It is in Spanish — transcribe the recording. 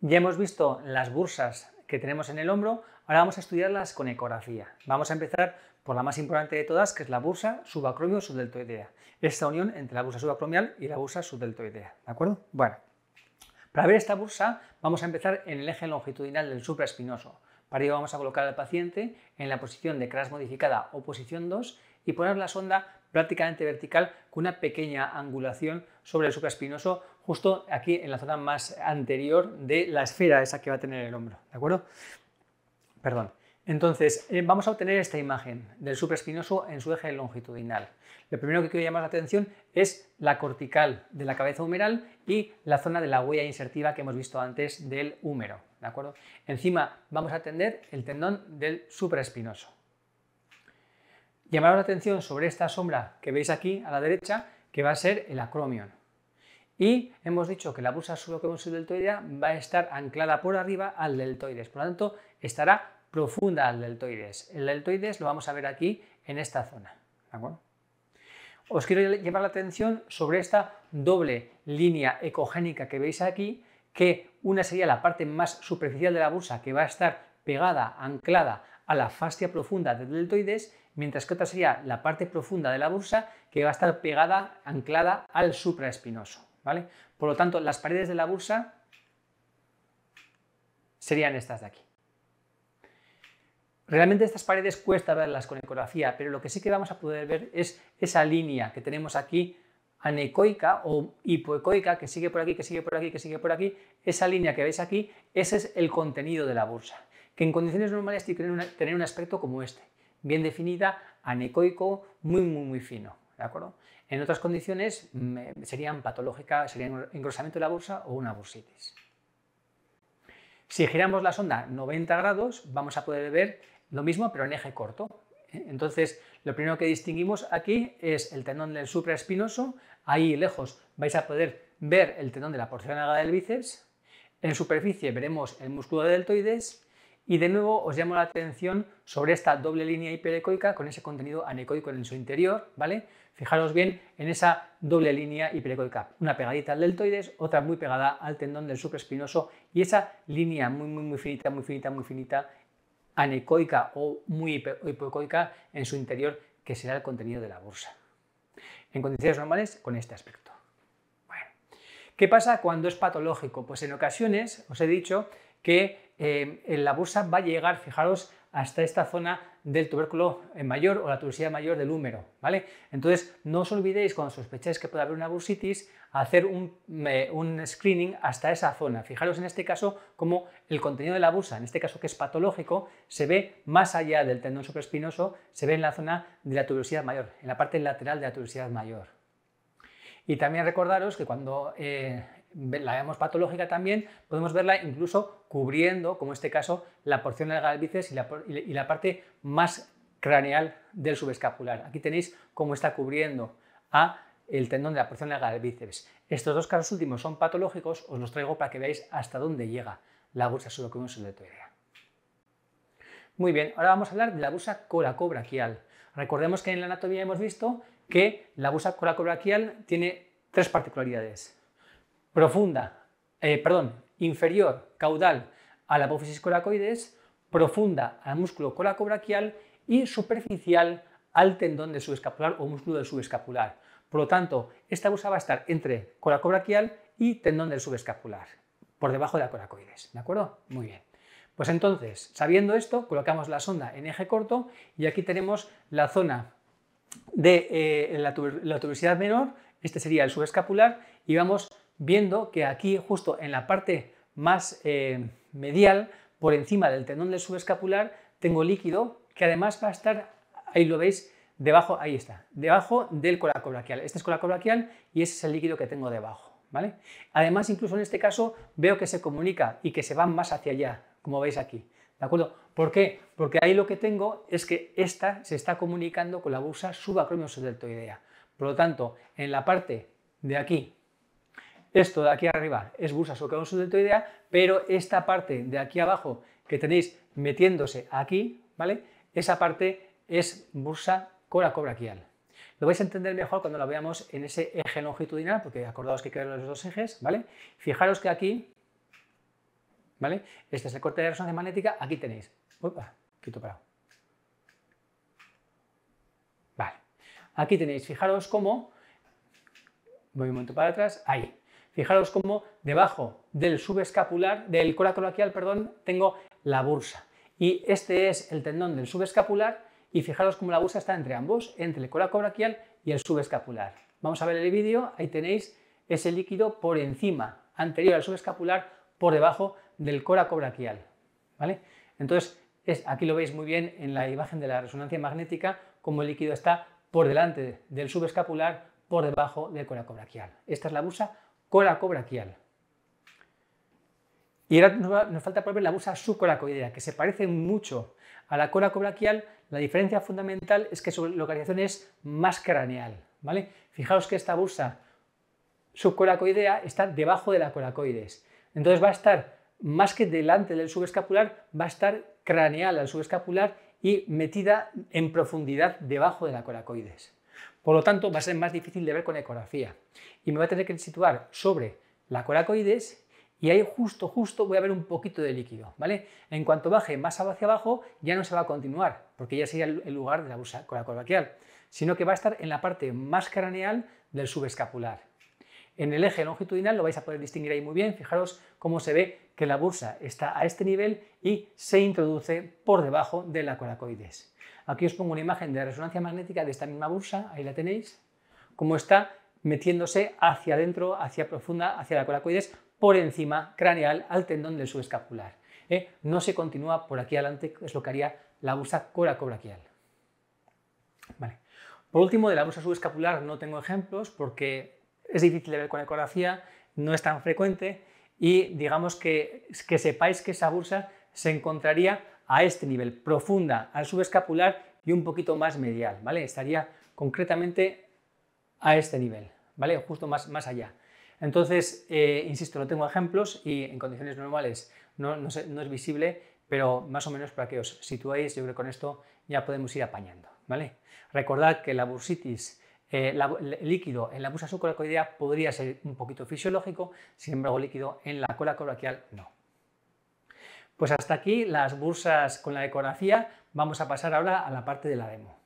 Ya hemos visto las bursas que tenemos en el hombro, ahora vamos a estudiarlas con ecografía. Vamos a empezar por la más importante de todas, que es la bursa subacromio-subdeltoidea. Esta unión entre la bursa subacromial y la bursa subdeltoidea. ¿De acuerdo? Bueno, para ver esta bursa vamos a empezar en el eje longitudinal del supraespinoso. Para ello vamos a colocar al paciente en la posición de cras modificada o posición 2 y poner la sonda prácticamente vertical con una pequeña angulación sobre el supraespinoso justo aquí en la zona más anterior de la esfera esa que va a tener el hombro, ¿de acuerdo? Perdón. Entonces, eh, vamos a obtener esta imagen del supraespinoso en su eje longitudinal. Lo primero que quiero llamar la atención es la cortical de la cabeza humeral y la zona de la huella insertiva que hemos visto antes del húmero, ¿de acuerdo? Encima vamos a atender el tendón del supraespinoso. Llamaros la atención sobre esta sombra que veis aquí a la derecha, que va a ser el acromion y hemos dicho que la bursa deltoidea va a estar anclada por arriba al deltoides, por lo tanto estará profunda al deltoides. El deltoides lo vamos a ver aquí en esta zona. Os quiero llevar la atención sobre esta doble línea ecogénica que veis aquí, que una sería la parte más superficial de la bursa que va a estar pegada, anclada a la fascia profunda del deltoides, mientras que otra sería la parte profunda de la bursa que va a estar pegada, anclada al supraespinoso. Por lo tanto, las paredes de la bolsa serían estas de aquí. Realmente estas paredes cuesta verlas con ecografía, pero lo que sí que vamos a poder ver es esa línea que tenemos aquí anecoica o hipoecoica que sigue por aquí, que sigue por aquí, que sigue por aquí. Esa línea que veis aquí, ese es el contenido de la bolsa. que en condiciones normales tiene tener un aspecto como este, bien definida, anecoico, muy, muy, muy fino. En otras condiciones serían patológicas, sería un engrosamiento de la bursa o una bursitis. Si giramos la sonda 90 grados, vamos a poder ver lo mismo, pero en eje corto. ¿eh? Entonces, lo primero que distinguimos aquí es el tendón del supraespinoso. Ahí lejos vais a poder ver el tendón de la porción larga del bíceps. En superficie veremos el músculo deltoides y de nuevo os llamo la atención sobre esta doble línea hiperecoica con ese contenido anecoico en su interior, ¿vale? Fijaros bien en esa doble línea hiperecoica, una pegadita al deltoides, otra muy pegada al tendón del supraespinoso y esa línea muy, muy, muy finita, muy finita, muy finita, anecoica o muy hipoecoica en su interior, que será el contenido de la bursa. En condiciones normales, con este aspecto. ¿qué pasa cuando es patológico? Pues en ocasiones, os he dicho, que em, la bursa va a llegar, fijaros, hasta esta zona del tubérculo eh, mayor o la tuberosidad mayor del húmero, ¿vale? Entonces, no os olvidéis cuando sospecháis que puede haber una bursitis, hacer un, screening hasta esa zona. Fijaros en este caso cómo el contenido de la bursa, en este caso que es patológico, se ve más allá del tendón supraespinoso, se ve en la zona de la tuberosidad mayor, en la parte lateral de la tuberosidad mayor. Y también recordaros que cuando eh, la vemos patológica también, podemos verla incluso cubriendo, como en este caso, la porción del bíceps y la, parte más craneal del subescapular. Aquí tenéis cómo está cubriendo a el tendón de la porción del bíceps. Estos dos casos últimos son patológicos, os los traigo para que veáis hasta dónde llega la bursa subacromioscleroidea. Muy bien, ahora vamos a hablar de la bursa coracobraquial. Recordemos que en la anatomía hemos visto que la bursa coracobraquial tiene tres particularidades profunda, eh, perdón, inferior, caudal a la apófisis coracoides, profunda al músculo coracobraquial y superficial al tendón del subescapular o músculo del subescapular. Por lo tanto, esta bolsa va a estar entre coracobraquial y tendón del subescapular, por debajo de la coracoides. ¿De acuerdo? Muy bien. Pues entonces, sabiendo esto, colocamos la sonda en eje corto y aquí tenemos la zona de eh, la, la tuberosidad menor, este sería el subescapular, y vamos viendo que aquí justo en la parte más eh, medial, por encima del tendón del subescapular, tengo líquido que además va a estar, ahí lo veis, debajo, ahí está, debajo del coraco Este es coraco y ese es el líquido que tengo debajo. ¿Vale? Además, incluso en este caso veo que se comunica y que se va más hacia allá, como veis aquí. ¿De acuerdo? ¿Por qué? Porque ahí lo que tengo es que esta se está comunicando con la bursa deltoidea. Por lo tanto, en la parte de aquí esto de aquí arriba es bursa un cada idea, pero esta parte de aquí abajo que tenéis metiéndose aquí, ¿vale? Esa parte es bursa cola cobraquial. Lo vais a entender mejor cuando lo veamos en ese eje longitudinal, porque acordaos que quedan los dos ejes, ¿vale? Fijaros que aquí, ¿vale? Este es el corte de resonancia magnética, aquí tenéis. quito parado. Vale. Aquí tenéis, fijaros cómo, movimiento momento para atrás, ahí. Fijaros cómo debajo del subescapular, del coracobrachial, perdón, tengo la bursa. Y este es el tendón del subescapular y fijaros cómo la bursa está entre ambos, entre el coracobraquial y el subescapular. Vamos a ver el vídeo, ahí tenéis ese líquido por encima, anterior al subescapular, por debajo del coracobraquial. ¿Vale? Entonces, aquí lo veis muy bien en la imagen de la resonancia magnética, cómo el líquido está por delante del subescapular, por debajo del coracobraquial. Esta es la bursa cobraquial Y ahora nos falta por ver la bursa subcoracoidea, que se parece mucho a la cobraquial. La diferencia fundamental es que su localización es más craneal. ¿vale? Fijaos que esta bursa subcoracoidea está debajo de la coracoides. Entonces va a estar más que delante del subescapular, va a estar craneal al subescapular y metida en profundidad debajo de la coracoides. Por lo tanto, va a ser más difícil de ver con ecografía. Y me voy a tener que situar sobre la coracoides y ahí justo, justo voy a ver un poquito de líquido, ¿vale? En cuanto baje más hacia abajo, ya no se va a continuar, porque ya sería el lugar de la bursa coracobraquial, sino que va a estar en la parte más craneal del subescapular en el eje longitudinal lo vais a poder distinguir ahí muy bien. Fijaros cómo se ve que la bursa está a este nivel y se introduce por debajo de la coracoides. Aquí os pongo una imagen de resonancia magnética de esta misma bursa, ahí la tenéis, cómo está metiéndose hacia adentro, hacia profunda, hacia la coracoides, por encima craneal al tendón del subescapular. ¿eh? No se continúa por aquí adelante, es lo que haría la bursa coracobraquial. Por último, de la bursa subescapular no tengo ejemplos porque es difícil de ver con ecografía, no es tan frecuente y digamos que, sepáis que esa bursa se encontraría a este nivel, profunda al subescapular y un poquito más medial, ¿vale? Estaría concretamente a este nivel, ¿vale? Justo más, allá. Entonces, eh, insisto, no tengo ejemplos y en condiciones normales no, es visible, pero más o menos para que os situéis, yo creo que con esto ya podemos ir apañando, ¿vale? Recordad que la bursitis el eh, líquido en la bursa subcoracoidea podría ser un poquito fisiológico, sin embargo, líquido en la cola coloquial no. Pues hasta aquí las bursas con la decoración. Vamos a pasar ahora a la parte de la demo.